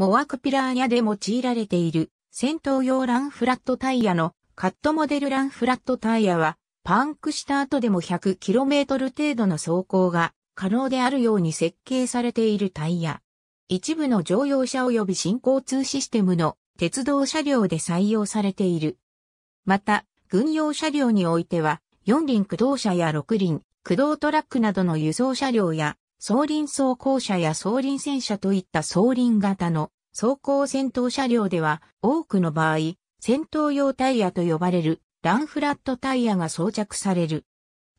モアクピラーニャで用いられている戦闘用ランフラットタイヤのカットモデルランフラットタイヤはパンクした後でも 100km 程度の走行が可能であるように設計されているタイヤ。一部の乗用車及び新交通システムの鉄道車両で採用されている。また、軍用車両においては、4輪駆動車や6輪、駆動トラックなどの輸送車両や双輪装甲車や双輪戦車といった双輪型の装甲戦闘車両では多くの場合、戦闘用タイヤと呼ばれるランフラットタイヤが装着される。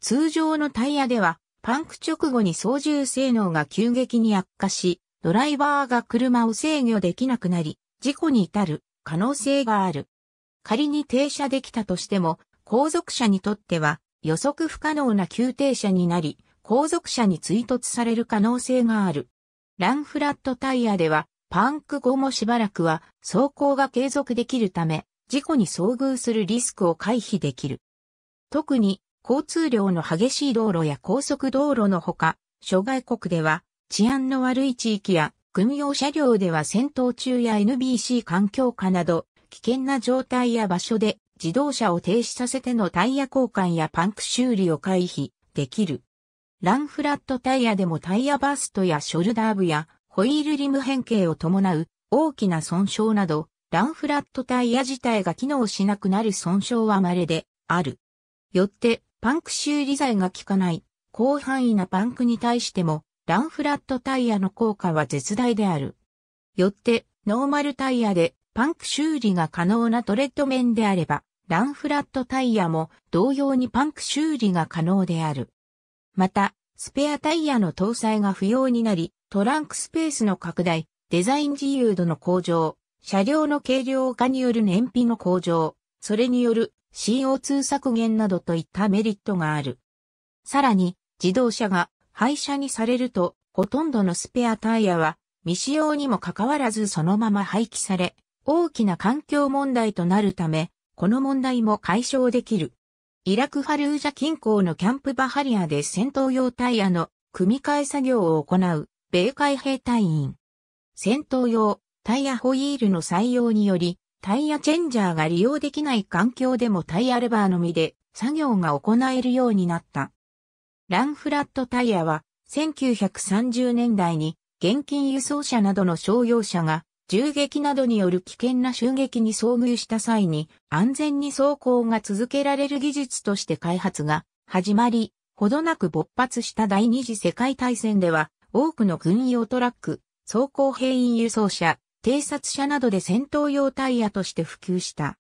通常のタイヤではパンク直後に操縦性能が急激に悪化し、ドライバーが車を制御できなくなり、事故に至る可能性がある。仮に停車できたとしても、後続車にとっては予測不可能な急停車になり、後続車に追突される可能性がある。ランフラットタイヤでは、パンク後もしばらくは走行が継続できるため、事故に遭遇するリスクを回避できる。特に、交通量の激しい道路や高速道路のほか、諸外国では治安の悪い地域や軍用車両では戦闘中や NBC 環境下など危険な状態や場所で自動車を停止させてのタイヤ交換やパンク修理を回避できる。ランフラットタイヤでもタイヤバストやショルダー部やホイールリム変形を伴う大きな損傷など、ランフラットタイヤ自体が機能しなくなる損傷は稀である。よって、パンク修理剤が効かない、広範囲なパンクに対しても、ランフラットタイヤの効果は絶大である。よって、ノーマルタイヤでパンク修理が可能なトレッド面であれば、ランフラットタイヤも同様にパンク修理が可能である。また、スペアタイヤの搭載が不要になり、トランクスペースの拡大、デザイン自由度の向上、車両の軽量化による燃費の向上、それによる CO2 削減などといったメリットがある。さらに、自動車が廃車にされると、ほとんどのスペアタイヤは未使用にもかかわらずそのまま廃棄され、大きな環境問題となるため、この問題も解消できる。イラクファルージャ近郊のキャンプバハリアで戦闘用タイヤの組み替え作業を行う米海兵隊員。戦闘用タイヤホイールの採用によりタイヤチェンジャーが利用できない環境でもタイヤレバーのみで作業が行えるようになった。ランフラットタイヤは1930年代に現金輸送車などの商用車が銃撃などによる危険な襲撃に遭遇した際に安全に走行が続けられる技術として開発が始まり、ほどなく勃発した第二次世界大戦では多くの軍用トラック、走行兵員輸送車、偵察車などで戦闘用タイヤとして普及した。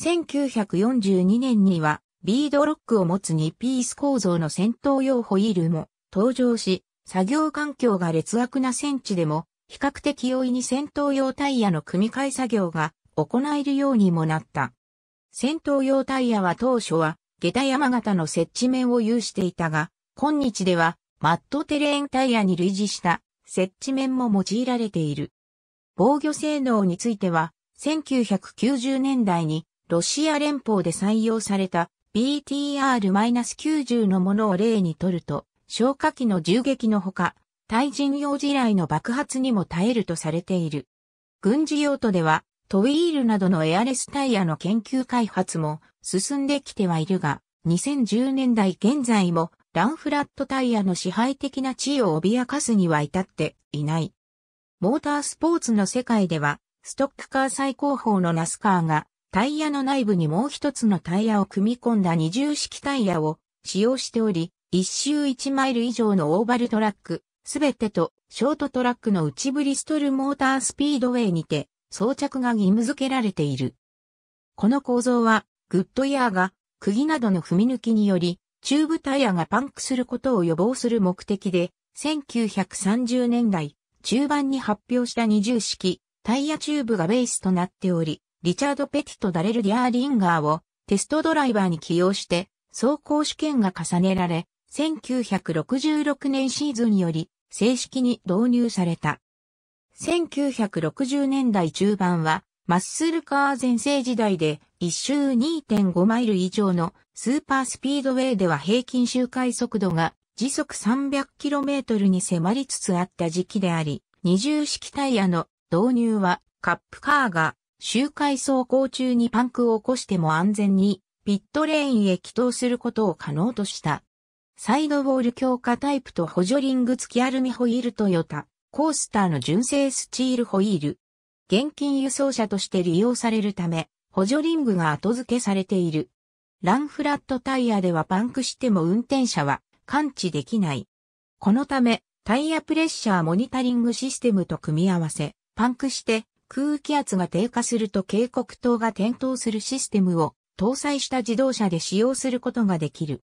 1942年にはビードロックを持つ2ピース構造の戦闘用ホイールも登場し、作業環境が劣悪な戦地でも比較的容易に戦闘用タイヤの組み替え作業が行えるようにもなった。戦闘用タイヤは当初は下駄山形の設置面を有していたが、今日ではマットテレーンタイヤに類似した設置面も用いられている。防御性能については、1990年代にロシア連邦で採用された BTR-90 のものを例にとると、消火器の銃撃のほか、対人用地雷の爆発にも耐えるとされている。軍事用途では、トウィールなどのエアレスタイヤの研究開発も進んできてはいるが、2010年代現在もランフラットタイヤの支配的な地位を脅かすには至っていない。モータースポーツの世界では、ストックカー最高峰のナスカーがタイヤの内部にもう一つのタイヤを組み込んだ二重式タイヤを使用しており、一周一マイル以上のオーバルトラック、すべてとショートトラックの内ブリストルモータースピードウェイにて装着が義務付けられている。この構造はグッドイヤーが釘などの踏み抜きによりチューブタイヤがパンクすることを予防する目的で1930年代中盤に発表した二重式タイヤチューブがベースとなっており、リチャード・ペティとダレル・ディアーリンガーをテストドライバーに起用して走行試験が重ねられ、1966年シーズンより正式に導入された。1960年代中盤は、マッスルカー全盛時代で、1周2.5マイル以上のスーパースピードウェイでは平均周回速度が時速 300km に迫りつつあった時期であり、二重式タイヤの導入はカップカーが周回走行中にパンクを起こしても安全にピットレーンへ起動することを可能とした。サイドウォール強化タイプと補助リング付きアルミホイールトヨタ、コースターの純正スチールホイール。現金輸送車として利用されるため、補助リングが後付けされている。ランフラットタイヤではパンクしても運転者は感知できない。このため、タイヤプレッシャーモニタリングシステムと組み合わせ、パンクして空気圧が低下すると警告灯が点灯するシステムを搭載した自動車で使用することができる。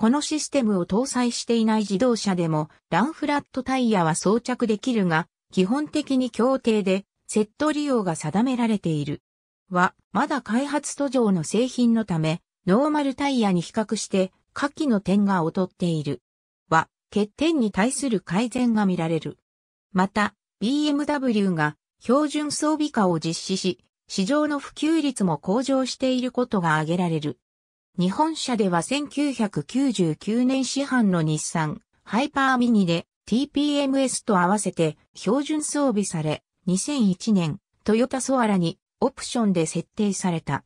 このシステムを搭載していない自動車でもランフラットタイヤは装着できるが、基本的に協定でセット利用が定められている。は、まだ開発途上の製品のため、ノーマルタイヤに比較して下記の点が劣っている。は、欠点に対する改善が見られる。また、BMW が標準装備化を実施し、市場の普及率も向上していることが挙げられる。日本車では1999年市販の日産、ハイパーミニで TPMS と合わせて標準装備され、2001年、トヨタソアラにオプションで設定された。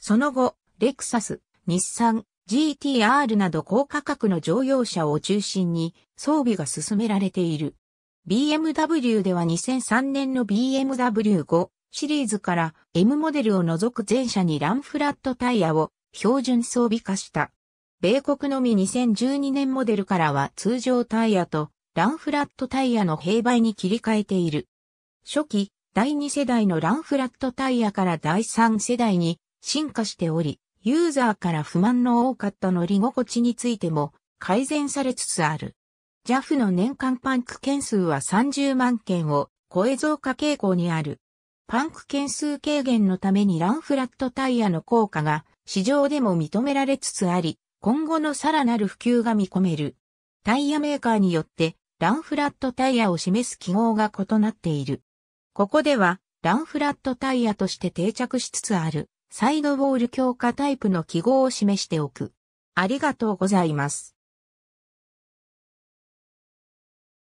その後、レクサス、日産、GTR など高価格の乗用車を中心に装備が進められている。BMW では2003年の BMW5 シリーズから M モデルを除く全車にランフラットタイヤを標準装備化した。米国のみ2012年モデルからは通常タイヤとランフラットタイヤの併売に切り替えている。初期、第2世代のランフラットタイヤから第3世代に進化しており、ユーザーから不満の多かった乗り心地についても改善されつつある。JAF の年間パンク件数は30万件を超え増加傾向にある。パンク件数軽減のためにランフラットタイヤの効果が市場でも認められつつあり、今後のさらなる普及が見込める。タイヤメーカーによって、ランフラットタイヤを示す記号が異なっている。ここでは、ランフラットタイヤとして定着しつつある、サイドウォール強化タイプの記号を示しておく。ありがとうございます。